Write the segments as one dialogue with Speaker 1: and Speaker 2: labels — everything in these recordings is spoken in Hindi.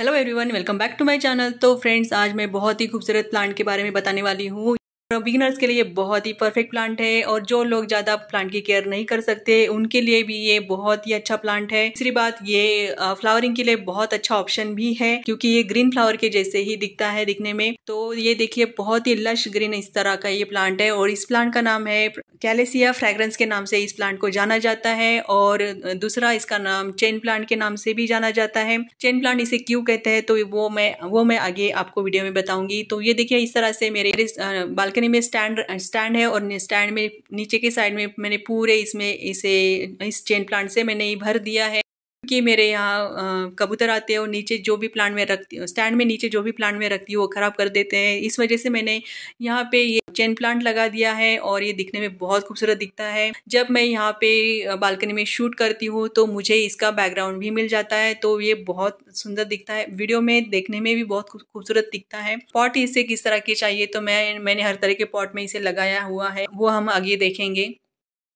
Speaker 1: hello everyone welcome back to my channel तो फ्रेंड्स आज मैं बहुत ही खूबसूरत प्लांट के बारे में बताने वाली हूँ बिगिनर्स के लिए बहुत ही परफेक्ट प्लांट है और जो लोग ज़्यादा प्लांट की केयर नहीं कर सकते उनके लिए भी ये बहुत ही अच्छा प्लांट है तीसरी बात ये फ्लावरिंग के लिए बहुत अच्छा ऑप्शन भी है क्योंकि ये ग्रीन फ्लावर के जैसे ही दिखता है दिखने में तो ये देखिए बहुत ही लश ग्रीन इस तरह का ये प्लांट है और इस प्लांट का नाम है कैलेसिया फ्रेग्रेंस के नाम से इस प्लांट को जाना जाता है और दूसरा इसका नाम चेन प्लांट के नाम से भी जाना जाता है चेन प्लांट इसे क्यों कहते हैं तो वो मैं वो मैं आगे आपको वीडियो में बताऊंगी तो ये देखिए इस तरह से मेरे बाल बालकनी में स्टैंड स्टैंड है और स्टैंड में नीचे के साइड में मैंने पूरे इसमें इसे इस चेन प्लांट से मैंने भर दिया है क्योंकि मेरे यहाँ कबूतर आते हैं और नीचे जो भी प्लांट में रखती स्टैंड में नीचे जो भी प्लांट में रखती हूँ वो ख़राब कर देते हैं इस वजह से मैंने यहाँ पे ये चेन प्लांट लगा दिया है और ये दिखने में बहुत खूबसूरत दिखता है जब मैं यहाँ पे बालकनी में शूट करती हूँ तो मुझे इसका बैकग्राउंड भी मिल जाता है तो ये बहुत सुंदर दिखता है वीडियो में देखने में भी बहुत खूबसूरत दिखता है पॉट इसे किस तरह के चाहिए तो मैं मैंने हर तरह के पॉट में इसे लगाया हुआ है वो हम आगे देखेंगे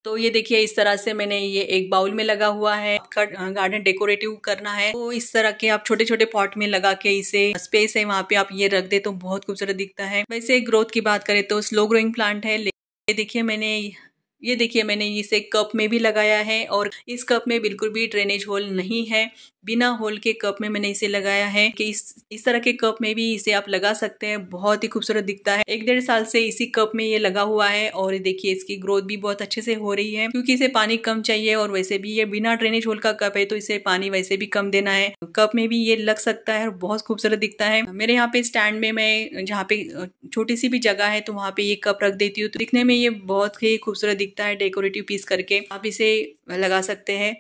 Speaker 1: तो ये देखिए इस तरह से मैंने ये एक बाउल में लगा हुआ है गार्डन डेकोरेटिव करना है तो इस तरह के आप छोटे छोटे पॉट में लगा के इसे स्पेस है वहाँ पे आप ये रख दे तो बहुत खूबसूरत दिखता है वैसे ग्रोथ की बात करें तो स्लो ग्रोइंग प्लांट है ये देखिए मैंने ये देखिए मैंने इसे कप में भी लगाया है और इस कप में बिल्कुल भी ड्रेनेज होल नहीं है बिना होल के कप में मैंने इसे लगाया है कि इस इस तरह के कप में भी इसे आप लगा सकते हैं बहुत ही खूबसूरत दिखता है एक डेढ़ साल से इसी कप में ये लगा हुआ है और देखिए इसकी ग्रोथ भी बहुत अच्छे से हो रही है क्योंकि इसे पानी कम चाहिए और वैसे भी ये बिना ड्रेनेज होल का कप है तो इसे पानी वैसे भी कम देना है कप में भी ये लग सकता है और बहुत खूबसूरत दिखता है मेरे यहाँ पे स्टैंड में मैं जहाँ पे छोटी सी भी जगह है तो वहाँ पे ये कप रख देती हूँ तो दिखने में ये बहुत ही खूबसूरत दिखता है डेकोरेटिव पीस करके आप इसे लगा सकते हैं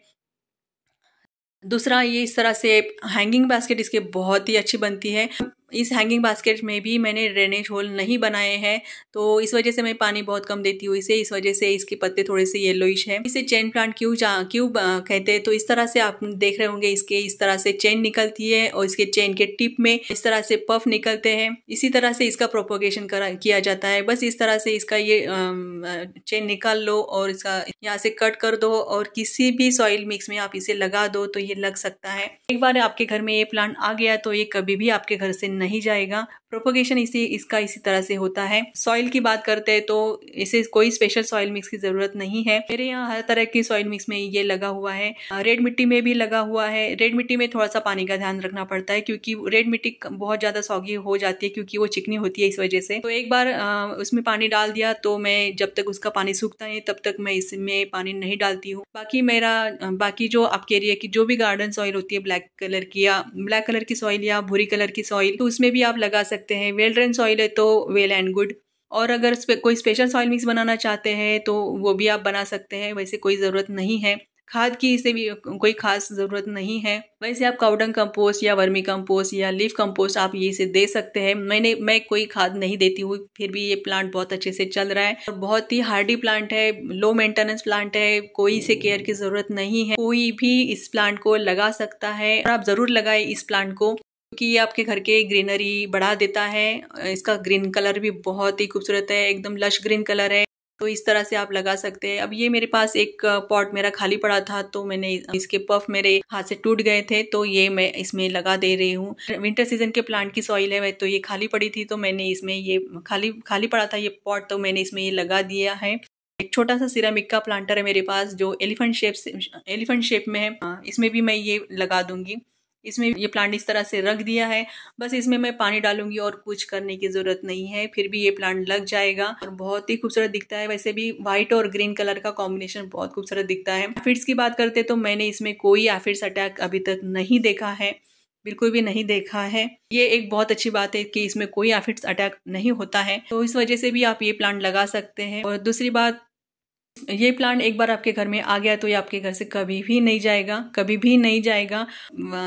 Speaker 1: दूसरा ये इस तरह से हैंगिंग बास्केट इसके बहुत ही अच्छी बनती है इस हैंगिंग बास्केट में भी मैंने ड्रेनेज होल नहीं बनाए हैं तो इस वजह से मैं पानी बहुत कम देती हूँ इसे इस वजह से इसके पत्ते थोड़े से येलोइश हैं इसे चेन प्लांट क्यों क्यों कहते हैं तो इस तरह से आप देख रहे होंगे इसके इस तरह से चेन निकलती है और इसके चेन के टिप में इस तरह से पफ निकलते हैं इसी तरह से इसका प्रोपोगेशन किया जाता है बस इस तरह से इसका ये चेन निकाल लो और इसका यहाँ से कट कर दो और किसी भी सॉइल मिक्स में आप इसे लगा दो तो ये लग सकता है एक बार आपके घर में ये प्लांट आ गया तो ये कभी भी आपके घर से नहीं जाएगा प्रोपोगेशन इसी इसका इसी तरह से होता है सॉइल की बात करते हैं तो इसे कोई स्पेशल सॉइल मिक्स की ज़रूरत नहीं है मेरे यहाँ हर तरह की सॉइल मिक्स में ये लगा हुआ है रेड मिट्टी में भी लगा हुआ है रेड मिट्टी में थोड़ा सा पानी का ध्यान रखना पड़ता है क्योंकि रेड मिट्टी बहुत ज़्यादा सौगी हो जाती है क्योंकि वो चिकनी होती है इस वजह से तो एक बार उसमें पानी डाल दिया तो मैं जब तक उसका पानी सूखता है तब तक मैं इसमें पानी नहीं डालती हूँ बाकी मेरा बाकी जो आपके एरिया की जो भी गार्डन सॉइल होती है ब्लैक कलर की या ब्लैक कलर की सॉइल या भूरी कलर की सॉइल तो उसमें भी आप लगा सकते सकते हैं वेल ड्रेन सॉइल है तो वेल एंड गुड और अगर कोई स्पेशल सॉइल मिक्स बनाना चाहते हैं तो वो भी आप बना सकते हैं वैसे कोई ज़रूरत नहीं है खाद की इसे भी कोई खास ज़रूरत नहीं है वैसे आप काउडंग कंपोस्ट या वर्मी कंपोस्ट या लीफ कंपोस्ट आप ये इसे दे सकते हैं मैंने मैं कोई खाद नहीं देती हूँ फिर भी ये प्लांट बहुत अच्छे से चल रहा है और बहुत ही हार्डी प्लांट है लो मेंटेनेंस प्लांट है कोई इसे केयर की ज़रूरत नहीं है कोई भी इस प्लांट को लगा सकता है और आप ज़रूर लगाए इस प्लांट को क्योंकि ये आपके घर के ग्रीनरी बढ़ा देता है इसका ग्रीन कलर भी बहुत ही खूबसूरत है एकदम लश ग्रीन कलर है तो इस तरह से आप लगा सकते हैं अब ये मेरे पास एक पॉट मेरा खाली पड़ा था तो मैंने इसके पफ मेरे हाथ से टूट गए थे तो ये मैं इसमें लगा दे रही हूँ विंटर सीजन के प्लांट की सॉइल है तो ये खाली पड़ी थी तो मैंने इसमें ये खाली खाली पड़ा था ये पॉट तो मैंने इसमें ये लगा दिया है एक छोटा सा सिरामिक का प्लांटर है मेरे पास जो एलिफेंट शेप एलिफेंट शेप में है हाँ, इसमें भी मैं ये लगा दूंगी इसमें ये प्लांट इस तरह से रख दिया है बस इसमें मैं पानी डालूंगी और कुछ करने की ज़रूरत नहीं है फिर भी ये प्लांट लग जाएगा और बहुत ही खूबसूरत दिखता है वैसे भी व्हाइट और ग्रीन कलर का कॉम्बिनेशन बहुत खूबसूरत दिखता है फिट्स की बात करते तो मैंने इसमें कोई एफिड्स अटैक अभी तक नहीं देखा है बिल्कुल भी नहीं देखा है ये एक बहुत अच्छी बात है कि इसमें कोई एफिड्स अटैक नहीं होता है तो इस वजह से भी आप ये प्लांट लगा सकते हैं और दूसरी बात ये प्लांट एक बार आपके घर में आ गया तो ये आपके घर से कभी भी नहीं जाएगा कभी भी नहीं जाएगा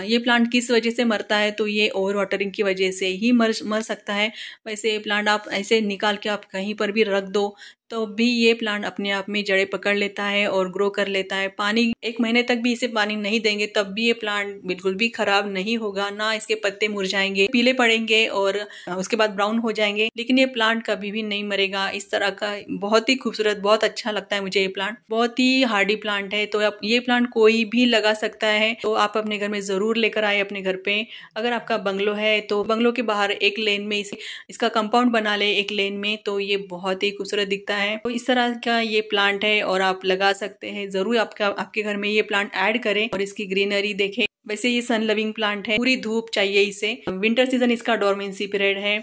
Speaker 1: ये प्लांट किस वजह से मरता है तो ये ओवर वाटरिंग की वजह से ही मर मर सकता है वैसे ये प्लांट आप ऐसे निकाल के आप कहीं पर भी रख दो तो भी ये प्लांट अपने आप में जड़ें पकड़ लेता है और ग्रो कर लेता है पानी एक महीने तक भी इसे पानी नहीं देंगे तब भी ये प्लांट बिल्कुल भी खराब नहीं होगा ना इसके पत्ते मुरझाएंगे पीले पड़ेंगे और उसके बाद ब्राउन हो जाएंगे लेकिन ये प्लांट कभी भी नहीं मरेगा इस तरह का बहुत ही खूबसूरत बहुत अच्छा लगता है मुझे ये प्लांट बहुत ही हार्डी प्लांट है तो आप ये प्लांट कोई भी लगा सकता है तो आप अपने घर में जरूर लेकर आए अपने घर पे अगर आपका बंगलो है तो बंगलो के बाहर एक लेन में इसे इसका कंपाउंड बना ले एक लेन में तो ये बहुत ही खूबसूरत दिखता है है तो इस तरह का ये प्लांट है और आप लगा सकते हैं जरूर आपका आपके घर में ये प्लांट ऐड करें और इसकी ग्रीनरी देखें वैसे ये सन लविंग प्लांट है पूरी धूप चाहिए इसे विंटर सीजन इसका डोरमेंसी पीरियड है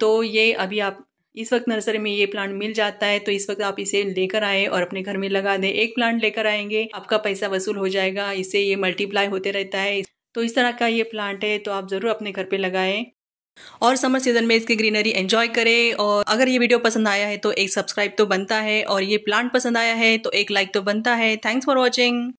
Speaker 1: तो ये अभी आप इस वक्त नर्सरी में ये प्लांट मिल जाता है तो इस वक्त आप इसे लेकर आए और अपने घर में लगा दें एक प्लांट लेकर आएंगे आपका पैसा वसूल हो जाएगा इससे ये मल्टीप्लाई होते रहता है तो इस तरह का ये प्लांट है तो आप ज़रूर अपने घर पे लगाएं और समर सीजन में इसकी ग्रीनरी एंजॉय करें और अगर ये वीडियो पसंद आया है तो एक सब्सक्राइब तो बनता है और ये प्लांट पसंद आया है तो एक लाइक तो बनता है थैंक्स फॉर वॉचिंग